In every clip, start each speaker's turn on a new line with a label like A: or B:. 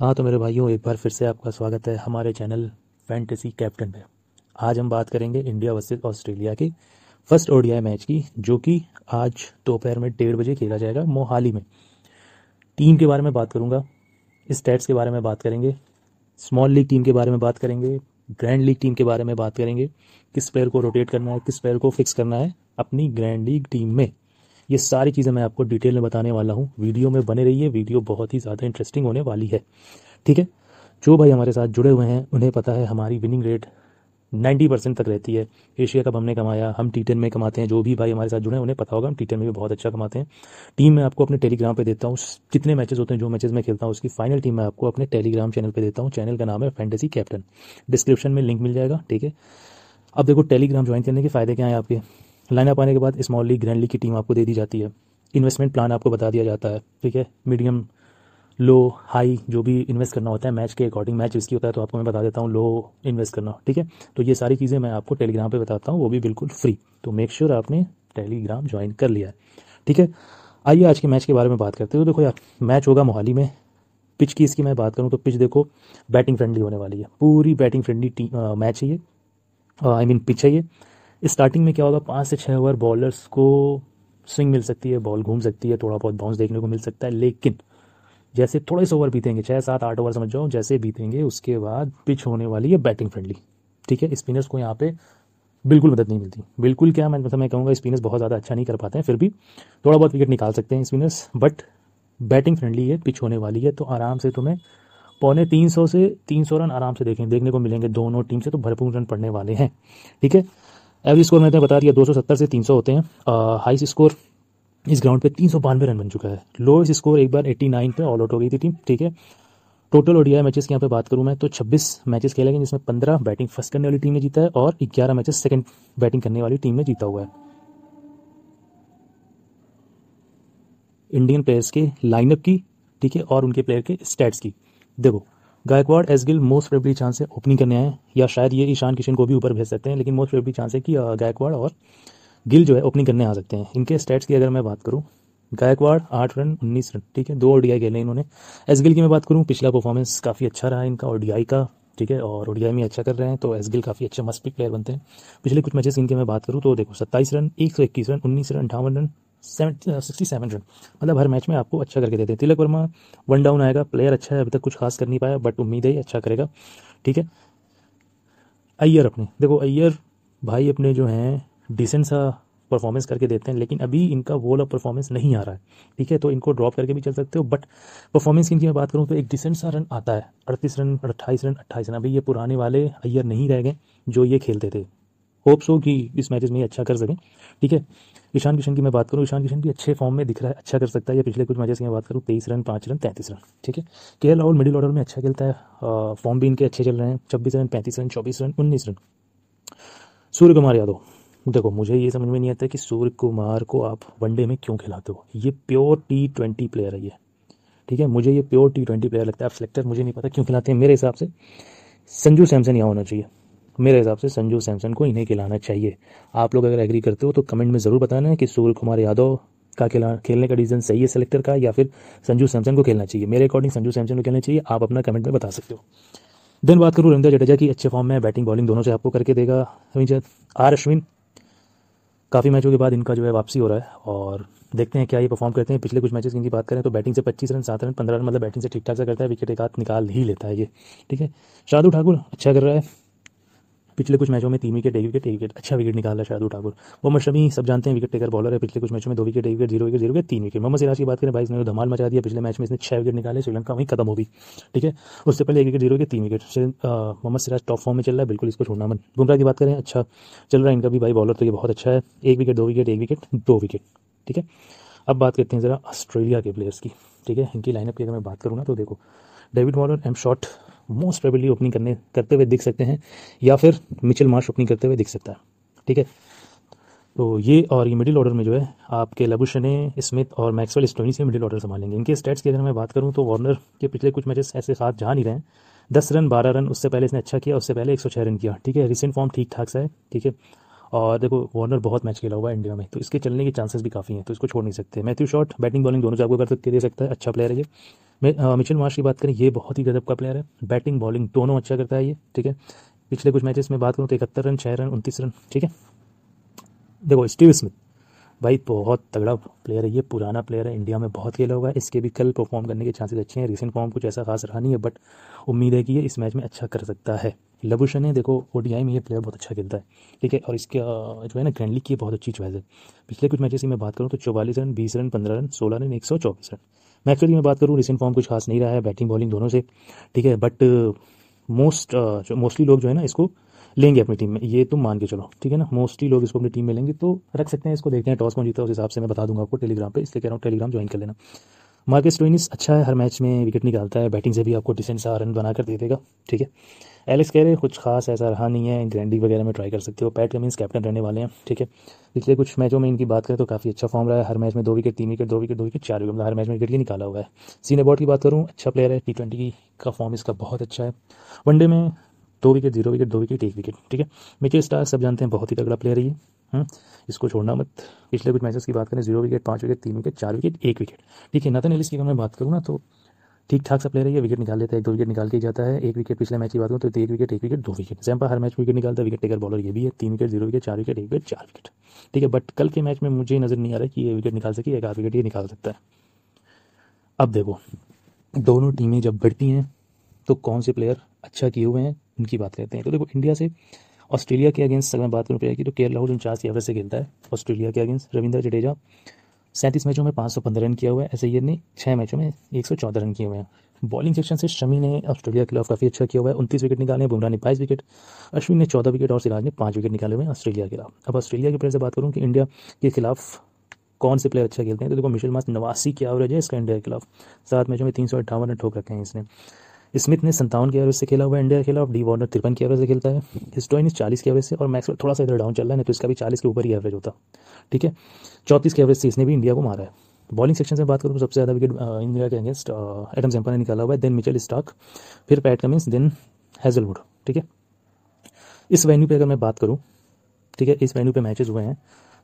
A: हाँ तो मेरे भाइयों एक बार फिर से आपका स्वागत है हमारे चैनल फैंटेसी कैप्टन में आज हम बात करेंगे इंडिया वर्सेज ऑस्ट्रेलिया की फर्स्ट ओडीआई मैच की जो कि आज दोपहर में डेढ़ बजे खेला जाएगा मोहाली में टीम के बारे में बात करूंगा स्टेट्स के बारे में बात करेंगे स्मॉल लीग टीम के बारे में बात करेंगे ग्रैंड लीग टीम के बारे में बात करेंगे किस प्लेयर को रोटेट करना है किस प्लेयर को फिक्स करना है अपनी ग्रैंड लीग टीम में ये सारी चीज़ें मैं आपको डिटेल में बताने वाला हूँ वीडियो में बने रहिए वीडियो बहुत ही ज़्यादा इंटरेस्टिंग होने वाली है ठीक है जो भाई हमारे साथ जुड़े हुए हैं उन्हें पता है हमारी विनिंग रेट 90 परसेंट तक रहती है एशिया कप हमने कमाया हम टी टेन में कमाते हैं जो भी भाई हमारे साथ जुड़े हैं उन्हें पता होगा हम टी टेन में भी बहुत अच्छा कमाते हैं टीम मैं आपको अपने टेलीग्राम पे देता हूँ जितने मैचेस होते हैं जो मैचेस मैं खेलता हूँ उसकी फाइनल टीम मैं आपको अपने टेलीग्राम चैनल पर देता हूँ चैनल का नाम है फैंटेसी कैप्टन डिस्क्रिप्शन में लिंक मिल जाएगा ठीक है अब देखो टेलीग्राम ज्वाइन करने के फायदे क्या हैं आपके लाइनअप आने के बाद स्मॉल लीग ग्रैंड लीग की टीम आपको दे दी जाती है इन्वेस्टमेंट प्लान आपको बता दिया जाता है ठीक है मीडियम लो हाई जो भी इन्वेस्ट करना होता है मैच के अकॉर्डिंग मैच इसकी होता है तो आपको मैं बता देता हूँ लो इन्वेस्ट करना ठीक है तो ये सारी चीज़ें मैं आपको टेलीग्राम पे बताता हूँ वो भी बिल्कुल फ्री तो मेक श्योर sure आपने टेलीग्राम ज्वाइन कर लिया है ठीक है आइए आज के मैच के बारे में बात करते हो देखो यार मैच होगा मोहाली में पिच की इसकी मैं बात करूँ तो पिच देखो बैटिंग फ्रेंडली होने वाली है पूरी बैटिंग फ्रेंडली मैच है ये आई मीन पिच है ये स्टार्टिंग में क्या होगा पाँच से छः ओवर बॉलर्स को स्विंग मिल सकती है बॉल घूम सकती है थोड़ा बहुत बाउंस देखने को मिल सकता है लेकिन जैसे थोड़े से ओवर बीतेंगे छः सात आठ ओवर समझ जाओ जैसे बीतेंगे उसके बाद पिच होने वाली है बैटिंग फ्रेंडली ठीक है स्पिनर्स को यहाँ पे बिल्कुल मदद नहीं मिलती बिल्कुल क्या मैं मतलब मैं कहूँगा स्पिनर्स बहुत ज़्यादा अच्छा नहीं कर पाते हैं फिर भी थोड़ा बहुत विकेट निकाल सकते हैं स्पिनर्स बट बैटिंग फ्रेंडली है पिच होने वाली है तो आराम से तुम्हें पौने तीन सौ से तीन सौ रन आराम से देखें देखने को मिलेंगे दोनों टीम से तो भरपूर रन पड़ने वाले हैं ठीक है एवरेज स्कोर मैंने बता दिया 270 से 300 होते हैं हाई स्कोर इस ग्राउंड पे तीन सौ बानवे रन बन चुका है लोएस्ट स्कोर एक बार 89 पे ऑल आउट हो गई थी टीम ठीक है टोटल ओडीआई मैचेस की यहाँ पे बात करूँ मैं तो 26 मैचेस खेले गए जिसमें 15 बैटिंग फर्स्ट करने वाली टीम ने जीता है और 11 मैचेस सेकंड बैटिंग करने वाली टीम ने जीता हुआ है इंडियन प्लेयर्स के लाइनअप की ठीक है और उनके प्लेयर के स्टैट्स की देखो गायकवाड़ एसगिल मोस्ट फेवरेबली चांस है ओपनिंग करने आए या शायद ये ईशान किशन को भी ऊपर भेज सकते हैं लेकिन मोस्ट फेवरेबली चांस है कि गायकवाड़ और गिल जो है ओपनिंग करने आ सकते हैं इनके स्टेट्स की अगर मैं बात करूँ गायकवाड़ आठ रन उन्नीस रन ठीक है दो ओ डी खेले इन्होंने एस गिल की मैं बात करूँ पिछला परफॉर्मेंस काफ़ी अच्छा रहा इनका ओ का ठीक है और ओडीआई में अच्छा कर रहे हैं तो एस गिल काफ़ी अच्छे मस्पिक प्लेयर बनते हैं पिछले कुछ मैचेस इनके मैं बात करूँ तो देखो सत्ताईस रन एक सौ इक्कीस रन उन्नीस रन अंठावन रन सिक्सटी सेवन रन मतलब हर मैच में आपको अच्छा करके देते हैं तिलक वर्मा वन डाउन आएगा प्लेयर अच्छा है अभी तक कुछ खास कर नहीं पाया बट उम्मीद है अच्छा करेगा ठीक है अय्यर अपने देखो अय्यर भाई अपने जो हैं डिसेंट सा परफॉर्मेंस करके देते हैं लेकिन अभी इनका वो वाला परफॉर्मेंस नहीं आ रहा है ठीक है तो इनको ड्रॉप करके भी चल सकते हो बट परफॉर्मेंस की इनकी मैं बात करूँ तो एक डिसेंट सा रन आता है अड़तीस रन अट्ठाईस रन अट्ठाईस रन अभी ये पुराने वाले अय्यर नहीं रह गए जो ये खेलते थे होप्स हो कि इस मैचेस में ये अच्छा कर सकें ठीक है ईशान किशन की मैं बात करूँ ईशान किशन भी अच्छे फॉर्म में दिख रहा है अच्छा कर सकता है या पिछले कुछ मैचेस की मैं बात करूँ तेईस रन पाँच रन तैंतीस रन ठीक है के एल राहुल मिडिल ऑर्डर में अच्छा खेलता है फॉर्म भी इनके अच्छे चल रहे हैं छब्बीस रन पैंतीस रन चौबीस रन उन्नीस रन सूर्य कुमार यादव देखो मुझे ये समझ में नहीं आता कि सूर्य कुमार को आप वनडे में क्यों खिलाते हो ये प्योर टी ट्वेंटी प्लेयर है ये ठीक है मुझे ये प्योर टी ट्वेंटी प्लेयर लगता है आप सिलेक्टर मुझे नहीं पता क्यों खिलाते हैं मेरे हिसाब से संजू सैमसन यहाँ होना चाहिए मेरे हिसाब से संजू सैमसन को इन्हें खिलाना चाहिए आप लोग अगर एग्री करते हो तो कमेंट में ज़रूर बताना है कि सूर्य कुमार यादव का खेला खेलने का डिसीजन सही है सेलेक्टर का या फिर संजू सैमसन को खेलना चाहिए मेरे अकॉर्डिंग संजू सैमसन को खेलना चाहिए आप अपना कमेंट में बता सकते हो देन बात करूँ रविंद्र जडेजा की अच्छे फॉर्म में बैटिंग बॉलिंग दोनों से आपको करके देगा रविंद्र आर अश्विन काफ़ी मैचों के बाद इनका जो है वापसी हो रहा है और देखते हैं क्या ये परफॉर्म करते हैं पिछले कुछ मैचेस की इनकी बात करें तो बैटिंग से 25 रन सात रन पंद्रह रन मतलब बैटिंग से ठीक ठाक सा करता है विकेट एक हाथ निकाल ही लेता है ये ठीक है शादू ठाकुर अच्छा कर रहा है पिछले कुछ मैचों में तीन विकेट एक विकेट एक विकेट अच्छा विकेट निकाला शायद ठाकुर मोहम्मद शमी सब जानते हैं विकेट टेकर बॉलर है पिछले कुछ मैचों में दो विकेट एक विकेट जीरो विकेट जीरो विकेट तीन विकेट मोहम्मद सिराज की बात करें भाई इसने तो धमाल मचा दिया पिछले मैच में इसने छह विकेट निकाले श्रीलंका वहीं खत्म होगी ठीक है उससे पहले एक विकेट जीरो विकेट तीन wicket Mohammed Siraj top form में चल रहा है बिल्कुल इसको छोड़ना मन बुमराह की बात करें अच्छा चल रहा है इनका भी भाई बॉलर तो ये बहुत अच्छा है एक विकेट दो विकेट एक विकेट दो विकेट ठीक है अब बात करते हैं ज़रा ऑस्ट्रेलिया के प्लेयर्स की ठीक है इनकी लाइनअप की अगर मैं बात करूँ ना तो देखो डेविड वॉलर M Short most probably opening करने करते हुए दिख सकते हैं या फिर मिचल मार्श ओपनिंग करते हुए दिख सकता है ठीक है तो ये और ये मिडिल ऑर्डर में जो है आपके लबुशने स्मिथ और मैक्सवेल स्टोनी से मिडिल ऑर्डर संभालेंगे इनके स्टेट्स की अगर मैं बात करूँ तो वार्नर के पिछले कुछ मैचेस ऐसे साथ जा नहीं रहे हैं दस रन बारह रन उससे पहले इसने अच्छा किया उससे पहले एक सौ छः रन किया ठीक है रिसेंट फॉर्म ठीक ठाक सा है ठीक है और देखो वार्नर बहुत मैच खेला हुआ है इंडिया में तो इसके चलने के चांसेस भी काफ़ी हैं तो इसको छोड़ नहीं सकते मैथ्यू शॉट बैटिंग बॉलिंग दोनों से आपको कर सकते दे सकता है अच्छा प्लेयर है ये मिशन मार्श की बात करें ये बहुत ही गजब का प्लेयर है बैटिंग बॉलिंग दोनों अच्छा करता है ये ठीक है पिछले कुछ मैचेस में बात करूँ तो इकहत्तर रन छः रन उनतीस रन ठीक है देखो स्टीव स्मिथ भाई बहुत तगड़ा प्लेयर है ये पुराना प्लेयर है इंडिया में बहुत खेला हुआ है इसके भी कल परफॉर्म करने के चांसेस अच्छे हैं रिसेंट फॉर्म कुछ ऐसा खास रहा नहीं है बट उम्मीद है कि ये इस मैच में अच्छा कर सकता है लबुशन है देखो ओ में ये प्लेयर बहुत अच्छा खेलता है ठीक है और इसका जो है ना ग्रैंडली की बहुत अच्छी चॉइस है पिछले कुछ मैचेस की मैं बात करूँ तो चौवालीस रन बीस रन पंद्रह रन सोलह रन एक सौ चौबीस रन मैच की मैं बात करूँ रिसेंट फॉर्म कुछ खास नहीं रहा है बैटिंग बॉलिंग दोनों से ठीक है बट मोस्ट मोस्टली लोग जो है ना इसको लेंगे अपनी टीम में ये तुम मान के चलो ठीक है ना मोस्टली लोग इसको अपनी टीम में लेंगे तो रख सकते हैं इसको देखते हैं टॉस कौन जीता उस हिसाब से मैं बता दूंगा आपको टेलीग्राम पे इसलिए कह रहा हूँ टेलीग्राम ज्वाइन कर लेना मार्केस स्टोइनिस अच्छा है हर मैच में विकेट निकालता है बैटिंग से भी आपको डिसेंट सा रन बनाकर दे देगा ठीक है एलेक्स कह रहे कुछ खास ऐसा रहा नहीं है ग्रैंडिंग वगैरह में ट्राई कर सकते हो पैट कमिंस कैप्टन रहने वाले हैं ठीक है पिछले कुछ मैचों में इनकी बात करें तो काफ़ी अच्छा फॉर्म रहा है हर मैच में दो विकेट तीन विकेट दो विकेट दो विकेट चार विकेट मतलब हर मैच में विकेट ही निकाला हुआ है सीन अबॉट की बात करूँ अच्छा प्लेयर है टी ट्वेंटी का फॉर्म इसका बहुत अच्छा है वनडे में दो विकेट जीरो विकेट दो विकेट एक विकेट ठीक है मिचे स्टार सब जानते हैं बहुत ही तगड़ा प्लेयर है ये हम्म, इसको छोड़ना मत पिछले कुछ मैचेस की बात करें जीरो विकेट पाँच विकेट तीन विकेट चार विकेट एक विकेट ठीक है नतन एलिस की अगर मैं बात करूँ ना तो ठीक ठाक सा प्लेयर है ये विकेट निकाल लेता है एक दो विकेट निकाल के जाता है एक विकेट पिछले मैच की बात करूँ तो एक विकेट एक विकेट दो विकेट जैम्पा हर मैच विकेट निकालता है विकेट टेकर बॉलर ये भी है तीन विकेट जीरो विकेट चार विकेट एक विकेट चार विकेट ठीक है बट कल के मैच में मुझे नज़र नहीं आ रहा कि ये विकेट निकाल सके एक आध विकेट ये निकाल सकता है अब देखो दोनों टीमें जब बढ़ती हैं तो कौन से प्लेयर अच्छा किए हुए हैं उनकी बात करते हैं तो देखो इंडिया से ऑस्ट्रेलिया के अगेंस्ट अगर मैं बात करूँ प्लेयर की तो केयर राहुल उनचास की एवरेज से खेलता है ऑस्ट्रेलिया के अगेंस्ट रविंद्र जडेजा सैंतीस मैचों में पाँच सौ पंद्रह रन किया हुआ है ऐसे ये ने छः मैचों में एक सौ चौदह रन किए हुए हैं बॉलिंग सेक्शन से शमी ने ऑस्ट्रेलिया के खिलाफ काफ़ी अच्छा किया हुआ है उनतीस विकेट निकाले हैं बुमराह ने बाईस विकेट अश्विन ने चौदह विकेट और सिराज ने पाँच विकेट निकाले हुए हैं ऑस्ट्रेलिया के खिलाफ अब ऑस्ट्रेलिया के प्लेयर से बात करूँ कि इंडिया के खिलाफ कौन से प्लेयर अच्छा खेलते हैं तो देखो मिशेल मास नवासी की एवरेज है इसका इंडिया के खिलाफ सात मैचों में तीन सौ अट्ठावन रन ठोक रखे हैं इसने स्मिथ ने संतावन के एवरेज से खेला हुआ है इंडिया खेला और डी वॉर्नर तिरपन की एवरेज से खेलता है हिस्टोइनिस चालीस के एवरेज से और मैक्सवेल थोड़ा सा इधर डाउन चल रहा है नहीं तो इसका भी चालीस के ऊपर ही एवरेज होता ठीक है चौतीस के एवरेज से इसने भी इंडिया को मारा है बॉलिंग सेक्शन से बात करूँ तो सबसे ज़्यादा विकेट इंडिया के अगेंस्ट एडम सैम्पल ने निकाला हुआ है देन मिचल स्टॉक फिर पैट कमिंस देन हैजलवुड ठीक है इस वेन्यू पर अगर मैं बात करूँ ठीक है इस वेन्यू पर मैचेज हुए हैं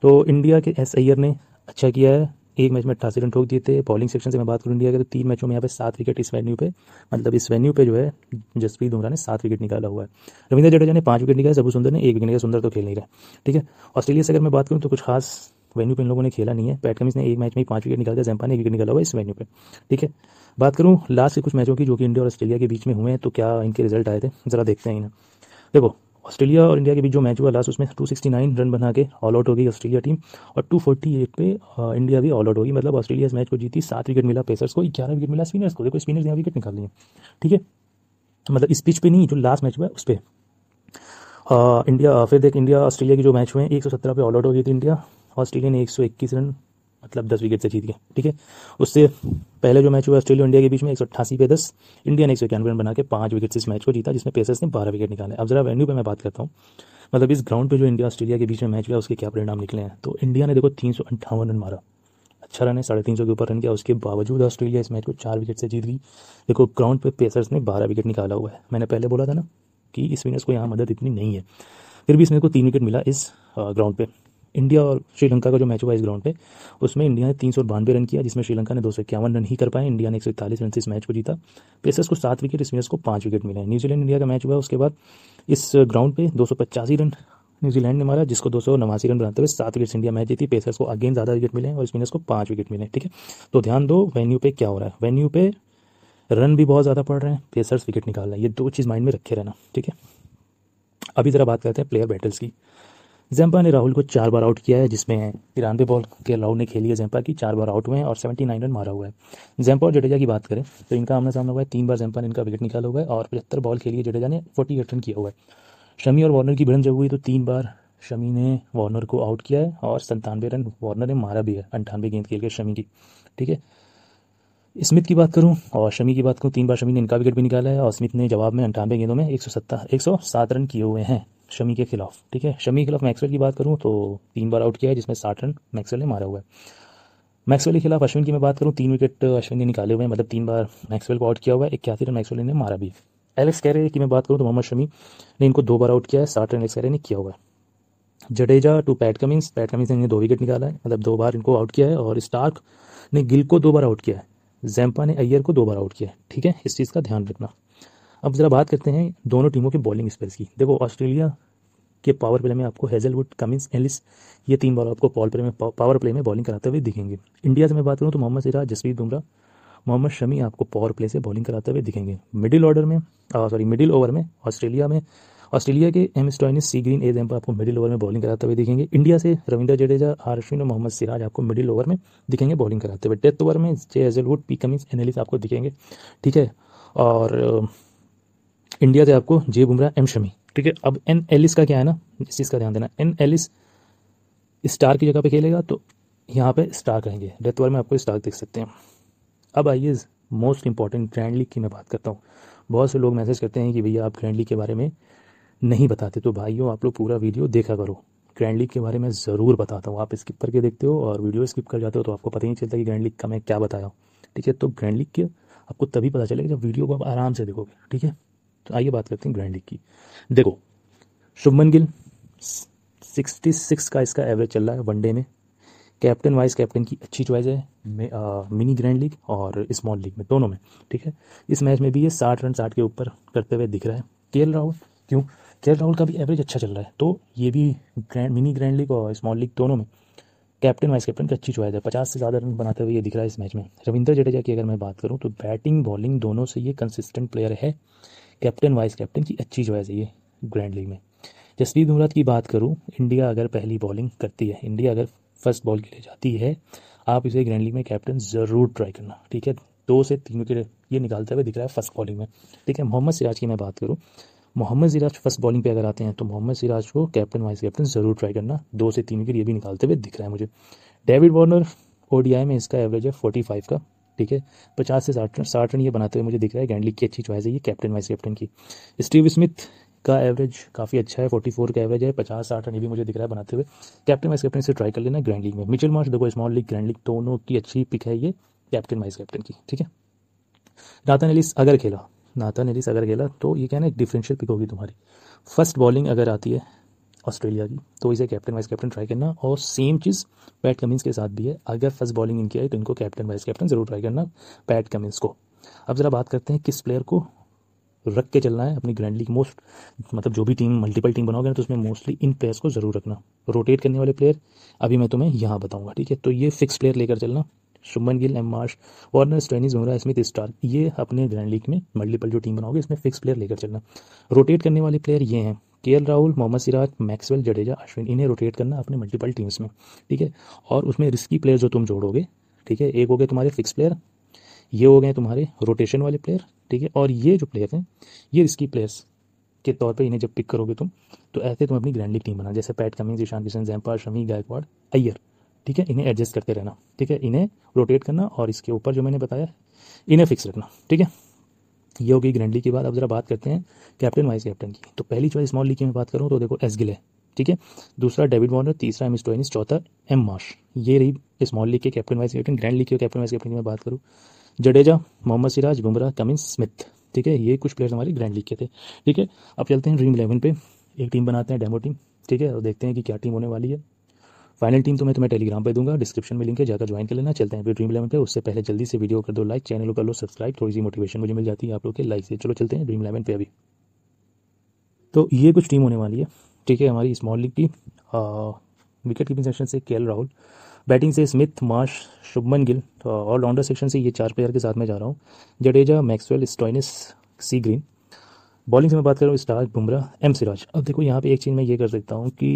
A: तो इंडिया के एस अयर ने अच्छा किया है एक मैच में अट्ठासी रन ठोक दिए थे बॉलिंग सेक्शन से मैं बात करूँ इंडिया के तो तीन मैचों में यहाँ पे सात विकेट इस वेन्यू पे मतलब इस वेन्यू पे जो है जसप्रीत बुमराह ने सात विकेट निकाला हुआ है रविंद्र जडेजा ने पांच विकेट निकाला सबू सुंदर ने एक विकेट निकाला सुंदर तो खेल नहीं रहा ठीक है ऑस्ट्रेलिया से अगर मैं बात करूँ तो कुछ खास वेन्यू पे इन लोगों ने खेला नहीं है पैट कमिश ने एक मैच में पांच विकेट निकाल दिया जैम्पा ने एक विकेट निकाला हुआ इस वेन्यू पे ठीक है बात करूँ लास्ट के कुछ मैचों की जो कि इंडिया और ऑस्ट्रेलिया के बीच में हुए हैं तो क्या इनके रिजल्ट आए थे जरा देखते हैं इन्हें देखो ऑस्ट्रेलिया और इंडिया के बीच जो मैच हुआ लास्ट उसमें 269 रन बना के ऑल आउट हो गई ऑस्ट्रेलिया टीम और 248 पे इंडिया भी ऑल आउट होगी मतलब ऑस्ट्रेलिया इस मैच को जीती सात विकेट मिला पेसर्स को ग्यारह विकेट मिला स्पिनर्स को देखो स्पिनर्स यहाँ विकेट निकाल लिए ठीक है मतलब इस पिच पे नहीं जो लास्ट मैच हुआ उस पर इंडिया फिर देख इंडिया ऑस्ट्रेलिया के जो मैच हुए हैं एक पे ऑल आउट हो गई थी इंडिया ऑस्ट्रेलिया ने एक रन मतलब दस विकेट से जीत गए ठीक है उससे पहले जो मैच हुआ ऑस्ट्रेलिया इंडिया के बीच में एक सौ अट्ठासी पे दस इंडिया ने एक सौ इक्यानवे रन बना के पाँच विकेट से इस मैच को जीता जिसमें पेसर्स ने बारह विकेट निकाले अब जरा वेन्यू पर मैं बात करता हूँ मतलब इस ग्राउंड पर जो इंडिया ऑस्ट्रेलिया के बीच में मैच हुआ उसके क्या परिणाम निकले हैं तो इंडिया ने देखो तीन सौ अंठावन रन मारा अच्छा रन है साढ़े तीन सौ के ऊपर रन किया उसके बावजूद ऑस्ट्रेलिया इस मैच को चार विकेट से जीत गई देखो ग्राउंड पे पेसर्स ने बारह विकेट निकाला हुआ है मैंने पहले बोला था ना कि स्पिनर्स को यहाँ मदद इतनी नहीं है फिर भी इसमें को तीन विकेट मिला इस ग्राउंड पे इंडिया और श्रीलंका का जो मैच हुआ इस ग्राउंड पे उसमें इंडिया ने तीन सौ बानवे रन किया जिसमें श्रीलंका ने दो सौ इक्यावन रन ही कर पाए इंडिया ने एक सौ इकतालीस रन से इस मैच को जीता पेसर्स को सात विकेट स्पिनर्स को पाँच विकेट मिले न्यूजीलैंड इंडिया का मैच हुआ उसके बाद इस ग्राउंड पे दो सौ पचासी रन न्यूजीलैंड ने मारा जिसको दो सौ नवासी रन बनाते हुए सात विकेट इंडिया मैच जीती पेसर्स को अगेन ज़्यादा विकेट मिले और स्पिनर्स को पाँच विकेट मिले ठीक है तो ध्यान दो वेन्यू पे क्या हो रहा है वेन्यू पे रन भी बहुत ज़्यादा पड़ रहे हैं पेसर्स विकेट निकाल रहे हैं ये दो चीज़ माइंड में रखे रहना ठीक है अभी ज़रा बात करते हैं प्लेयर बैटल्स की जैम्पा ने राहुल को चार बार आउट किया है जिसमें तिरानवे बॉल के राहुल ने खेली है जैम्पा की चार बार आउट हुए हैं और सेवेंटी नाइन रन मारा हुआ है जैम्पा और जडेजा की बात करें तो इनका आमना सामना हुआ है तीन बार जैम्पा ने इनका विकेट निकाला हुआ है और पचहत्तर बॉल खेली है जडेजा ने फोर्टी एट रन किया हुआ है शमी और वार्नर की भिड़न जब हुई तो तीन बार शमी ने वार्नर को आउट किया है और संतानवे रन वार्नर ने मारा भी है अंठानवे गेंद खेल के शमी की ठीक है स्मिथ की बात करूं और शमी की बात करूं तीन बार शमी ने इनका विकेट भी निकाला है और स्मिथ ने जवाब में अंठानवे गेंदों में एक सौ सत्तर एक सौ सात रन किए हुए हैं शमी के खिलाफ ठीक है शमी के खिलाफ मैक्सवेल की बात करूँ तो तीन बार आउट किया है जिसमें साठ रन मैक्सवेल ने मारा हुआ है मैक्सवेल के खिलाफ अश्विन की मैं बात करूँ तीन विकेट अश्विन ने निकाले हुए हैं मतलब तीन बार मैक्सवेल को आउट किया हुआ है इक्यासी रन मैक्सवेल ने मारा भी एलेक्स कैरे की मैं बात करूँ तो मोहम्मद शमी ने इनको दो बार आउट किया है साठ रन एलेक्स कैरे ने किया हुआ है Jadeja two Pat Cummins Pat Cummins ने दो विकेट निकाला है मतलब दो बार इनको आउट किया है और स्टार्क ने गिल को दो बार आउट किया है जैम्पा ने अय्यर को दो बार आउट किया है ठीक है इस चीज़ का ध्यान रखना अब ज़रा बात करते हैं दोनों टीमों के बॉलिंग स्पेल्स की देखो ऑस्ट्रेलिया के पावर प्ले में आपको हेजलवुड कमिंस एलिस ये तीन बॉलर आपको पॉल प्ले में पावर प्ले में बॉलिंग कराते हुए दिखेंगे इंडिया से मैं बात करूँ तो मोहम्मद सिराज जसवीर बुमराह मोहम्मद शमी आपको पावर प्ले से बॉलिंग कराते हुए दिखेंगे मिडिल ऑर्डर में सॉरी मिडिल ओवर में ऑस्ट्रेलिया में ऑस्ट्रेलिया के एम स्टॉइनिस सी ग्रीन एज एम्प आपको मिडिल ओवर में बॉलिंग कराते हुए दिखेंगे इंडिया से रविंद्र जडेजा आर अश्विन और मोहम्मद सिराज आपको मिडिल ओवर में दिखेंगे बॉलिंग कराते हुए डेथ ओवर में जे एजलवुड पी कमिंस एनलिस आपको दिखेंगे ठीक है और इंडिया से आपको जे बुमराह एम शमी ठीक है अब एन एलिस का क्या है ना इस चीज़ का ध्यान देना एन एलिस स्टार की जगह पे खेलेगा तो यहाँ पे स्टार रहेंगे डेथ वॉर में आपको स्टार देख सकते हैं अब आइए मोस्ट इंपॉर्टेंट ग्रैंड लीग की मैं बात करता हूँ बहुत से लोग मैसेज करते हैं कि भैया आप ग्रैंड लीग के बारे में नहीं बताते तो भाइयों आप लोग पूरा वीडियो देखा करो ग्रैंड लीग के बारे में ज़रूर बताता हूँ आप स्किप करके देखते हो और वीडियो स्किप कर जाते हो तो आपको पता ही नहीं चलता कि ग्रैंड लीग का मैं क्या बताया ठीक है तो ग्रैंड लीग के आपको तभी पता चलेगा जब वीडियो को आप आराम से देखोगे ठीक है तो आइए बात करते हैं ग्रैंड लीग की देखो शुभमन गिल सिक्सटी सिक्स का इसका एवरेज चल रहा है वनडे में कैप्टन वाइस कैप्टन की अच्छी चॉइस है मिनी ग्रैंड लीग और स्मॉल लीग में दोनों में ठीक है इस मैच में भी ये साठ रन साठ के ऊपर करते हुए दिख रहा है के राहुल क्यों के राहुल का भी एवरेज अच्छा चल रहा है तो ये भी ग्रैंड मिनी ग्रैंड लीग और स्मॉल लीग दोनों में कैप्टन वाइस कैप्टन की अच्छी चॉइस है पचास से ज़्यादा रन बनाते हुए ये दिख रहा है इस मैच में रविंद्र जडेजा की अगर मैं बात करूँ तो बैटिंग बॉलिंग दोनों से ये कंसिस्टेंट प्लेयर है कैप्टन वाइस कैप्टन की अच्छी चॉइस है ये ग्रैंड लीग में जसप्रीत बुमराह की बात करूँ इंडिया अगर पहली बॉलिंग करती है इंडिया अगर फर्स्ट बॉल के लिए जाती है आप इसे ग्रैंड लीग में कैप्टन ज़रूर ट्राई करना ठीक है दो से तीन विकेट ये निकालते हुए दिख रहा है फर्स्ट बॉलिंग में ठीक है मोहम्मद सिराज की मैं बात करूँ मोहम्मद सिराज फर्स्ट बॉलिंग पे अगर आते हैं तो मोहम्मद सिराज को कैप्टन वाइस कैप्टन ज़रूर ट्राई करना दो से तीन विकेट ये भी निकालते हुए दिख रहा है मुझे डेविड वार्नर ओडीआई में इसका एवरेज है फोर्टी फाइव का ठीक है पचास से साठ रन साठ रन ये बनाते हुए मुझे दिख रहा है गैंडली की अच्छी चॉइस है ये कैप्टन वाइस कैप्टन की स्टीव स्मिथ का एवरेज काफ़ी अच्छा है फोर्टी फोर का एवरेज है पचास साठ रन भी मुझे दिख रहा है बनाते हुए कैप्टन वाइस कैप्टन से ट्राई कर लेना ग्रैंड लीग में मिचल मार्च देखो स्मॉल लीग ग्रैंड लीग दोनों की अच्छी पिक है ये कैप्टन वाइस कैप्टन की ठीक है नाथन एलिस अगर खेला नाथन एलिस अगर खेला तो ये क्या ना एक डिफरेंशियल पिक होगी तुम्हारी फर्स्ट बॉलिंग अगर आती है ऑस्ट्रेलिया की तो इसे कैप्टन वाइस कैप्टन ट्राई करना और सेम चीज़ पैट कमिंस के साथ भी है अगर फर्स्ट बॉलिंग इनकी आई तो इनको कैप्टन वाइस कैप्टन ज़रूर ट्राई करना पैट कमिंस को अब ज़रा बात करते हैं किस प्लेयर को रख के चलना है अपनी ग्रैंड लीग मोस्ट मतलब जो भी टीम मल्टीपल टीम बनाओगे ना तो उसमें मोस्टली इन प्लेयर्स को ज़रूर रखना रोटेट करने वाले प्लेयर अभी मैं तुम्हें यहाँ बताऊँगा ठीक है तो ये फिक्स प्लेयर लेकर चलना Shubman Gill M Marsh Warner Stoinis Bumrah Smith Starc ये अपने ग्रैंड लीग में मल्टीपल जो टीम बनाओगे इसमें फिक्स प्लेयर लेकर चलना रोटेट करने वाले प्लेयर ये हैं के राहुल मोहम्मद सिराज मैक्सवेल जडेजा अश्विन इन्हें रोटेट करना अपने मल्टीपल टीम्स में ठीक है और उसमें रिस्की प्लेयर जो तुम जोड़ोगे ठीक है एक हो गए तुम्हारे फिक्स प्लेयर ये हो गए तुम्हारे रोटेशन वाले प्लेयर ठीक है और ये जो प्लेयर हैं ये रिस्की प्लेयर्स के तौर पर इन्हें जब पिक करोगे तुम तो ऐसे तुम अपनी ग्रैंडली टीम बना जैसे Pat Cummins Ishan Kishan Zampa Shami Gaikwad Iyer ठीक है इन्हें एडजस्ट करते रहना ठीक है इन्हें रोटेट करना और इसके ऊपर जो मैंने बताया इन्हें फिक्स रखना ठीक है ये हो गई ग्रैंडली की बात अब जरा बात करते हैं कैप्टन वाइस कैप्टन की तो पहली चॉइस स्मॉल लीग की मैं बात करूँ तो देखो एस गिल है ठीक है दूसरा डेविड वॉर्नर तीसरा एम स्टोइनिस चौथा एम मार्श ये रही स्मॉल लीग के captain vice captain grand league के कैप्टन वाइस कैप्टन की मैं बात करूँ जडेजा मोहम्मद सिराज बुमराह कमिन स्मिथ ठीक है ये कुछ प्लेयर्स हमारे ग्रैंड लीग के थे ठीक है अब चलते हैं ड्रीम इलेवन पे एक टीम बनाते हैं डेमो टीम ठीक है और देखते हैं कि क्या टीम होने वाली है फाइनल टीम तो मैं तुम्हें टेलीग्राम पर दूंगा डिस्क्रिप्शन में लिंक है जाकर ज्वाइन कर लेना चलते हैं फिर ड्रीम इलेवन पे उससे पहले जल्दी से वीडियो कर दो लाइक चैनल को कर लो सब्सक्राइब थोड़ी सी मोटिवेशन मुझे मिल जाती है आप लोग के लाइक से चलो चलते हैं ड्रीम इलेवन पे अभी तो ये कुछ टीम होने वाली है ठीक है हमारी स्मॉल लीग की विकेट कीपिंग सेक्शन से के राहुल बैटिंग से Smith Marsh Shubman Gill all-rounder section से ये चार प्लेयर के साथ में जा रहा हूँ Jadeja Maxwell Stoinis C Green bowling से मैं बात कर रहा हूँ स्टार बुमराह एम सिराज अब देखो यहाँ पे एक चीज़ मैं ये कर सकता हूँ कि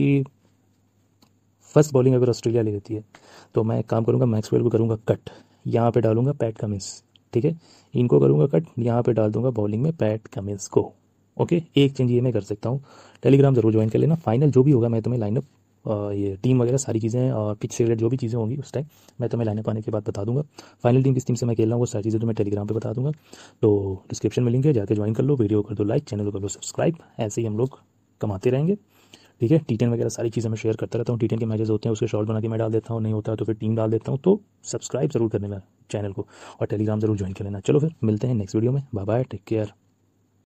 A: फर्स्ट बॉलिंग अगर ऑस्ट्रेलिया ले लेती है तो मैं एक काम करूँगा मैक्सवेल को करूँगा कट यहाँ पर डालूंगा पैट कमिंस ठीक है इनको करूँगा कट यहाँ पर डाल दूंगा बॉलिंग में पैट कमिंस को ओके एक चेंज ये मैं कर सकता हूँ टेलीग्राम ज़रूर ज्वाइन कर लेना फाइनल जो भी होगा मैं तुम्हें लाइनअप ये टीम वगैरह सारी चीज़ें और पिच से जो भी चीज़ें होंगी उस टाइम मैं तुम्हें लाइनअप आने के बाद बता दूंगा फाइनल टीम किस टीम से मैं खेल रहा हूँ वो सारी चीज़ें तुम्हें टेलीग्राम पर बता दूंगा तो डिस्क्रिप्शन में लिंक है जाकर ज्वाइन कर लो वीडियो कर दो लाइक चैनल कर दो सब्सक्राइब ऐसे ही हम लोग कमाते रहेंगे ठीक है टी वगैरह सारी चीज़ें मैं शेयर करता रहता हूँ टी के मैचेज होते हैं उसके शॉर्ट बना के मैं डाल देता हूँ नहीं होता है तो फिर टीम डाल देता हूँ तो सब्सक्राइब जरूर कर लेना चैनल को और टेलीग्राम जरूर ज्वाइन कर लेना चलो फिर मिलते हैं नेक्स्ट वीडियो में बाय बाय टेक केयर